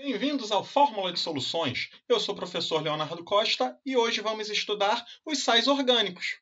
Bem-vindos ao Fórmula de Soluções. Eu sou o professor Leonardo Costa e hoje vamos estudar os sais orgânicos.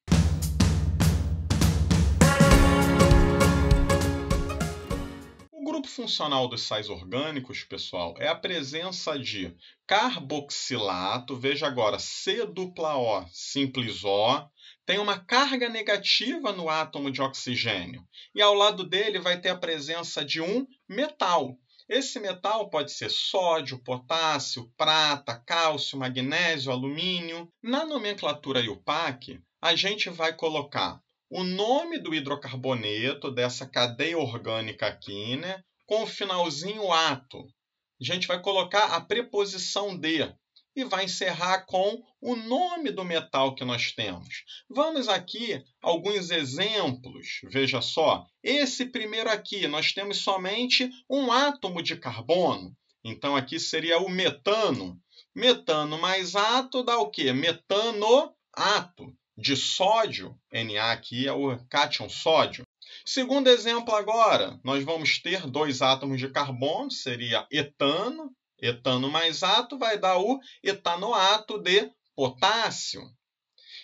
O grupo funcional dos sais orgânicos, pessoal, é a presença de carboxilato, veja agora, C dupla O, simples O, tem uma carga negativa no átomo de oxigênio e ao lado dele vai ter a presença de um metal, esse metal pode ser sódio, potássio, prata, cálcio, magnésio, alumínio. Na nomenclatura IUPAC, a gente vai colocar o nome do hidrocarboneto dessa cadeia orgânica aqui, né? Com o finalzinho ato. A gente vai colocar a preposição de e vai encerrar com o nome do metal que nós temos. Vamos aqui alguns exemplos. Veja só, esse primeiro aqui, nós temos somente um átomo de carbono. Então aqui seria o metano. Metano mais ato dá o quê? Metanoato de sódio, Na aqui é o cátion sódio. Segundo exemplo agora, nós vamos ter dois átomos de carbono, seria etano Etano mais ato vai dar o etanoato de potássio.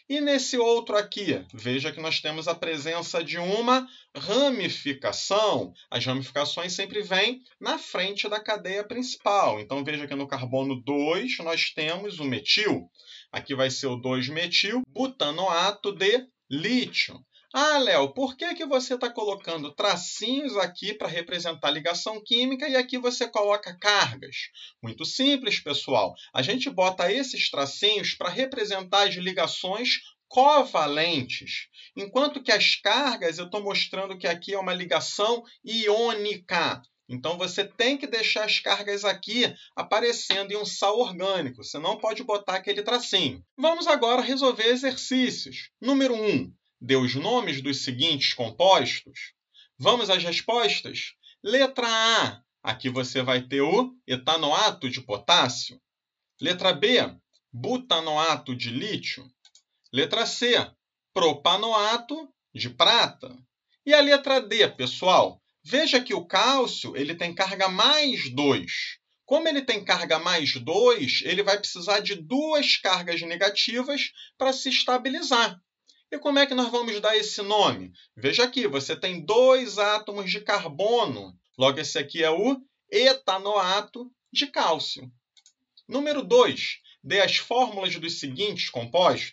E nesse outro aqui, veja que nós temos a presença de uma ramificação. As ramificações sempre vêm na frente da cadeia principal. Então veja que no carbono 2 nós temos o metil. Aqui vai ser o 2-metil butanoato de lítio. Ah, Léo, por que, que você está colocando tracinhos aqui para representar ligação química e aqui você coloca cargas? Muito simples, pessoal. A gente bota esses tracinhos para representar as ligações covalentes, enquanto que as cargas eu estou mostrando que aqui é uma ligação iônica. Então você tem que deixar as cargas aqui aparecendo em um sal orgânico, você não pode botar aquele tracinho. Vamos agora resolver exercícios. Número 1. Um, Deu os nomes dos seguintes compostos? Vamos às respostas? Letra A. Aqui você vai ter o etanoato de potássio. Letra B. Butanoato de lítio. Letra C. Propanoato de prata. E a letra D, pessoal? Veja que o cálcio ele tem carga mais 2. Como ele tem carga mais 2, ele vai precisar de duas cargas negativas para se estabilizar. E como é que nós vamos dar esse nome? Veja aqui, você tem dois átomos de carbono. Logo, esse aqui é o etanoato de cálcio. Número 2. Dê as fórmulas dos seguintes compostos.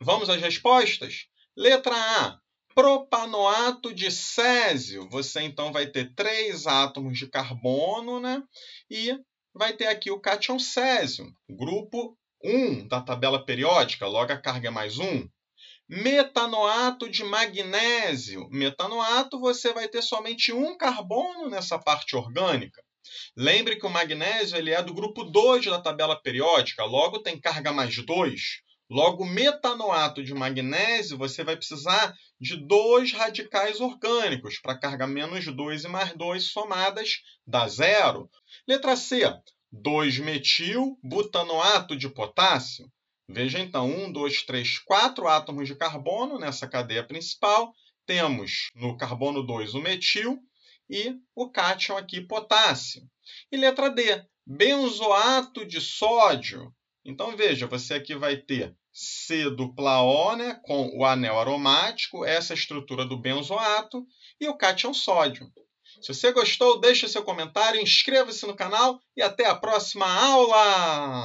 Vamos às respostas? Letra A. Propanoato de césio. Você então vai ter três átomos de carbono, né? E vai ter aqui o cátion césio, grupo 1 da tabela periódica, logo a carga é mais 1. Metanoato de magnésio. Metanoato, você vai ter somente um carbono nessa parte orgânica. Lembre que o magnésio ele é do grupo 2 da tabela periódica, logo tem carga mais 2. Logo, metanoato de magnésio, você vai precisar de dois radicais orgânicos para carga menos 2 e mais 2 somadas dá zero. Letra C, 2-metil butanoato de potássio. Veja então, um, dois, três, quatro átomos de carbono nessa cadeia principal. Temos no carbono 2 o metil e o cátion aqui potássio. E letra D, benzoato de sódio. Então veja, você aqui vai ter C dupla O né, com o anel aromático, essa é estrutura do benzoato e o cátion sódio. Se você gostou, deixe seu comentário, inscreva-se no canal e até a próxima aula!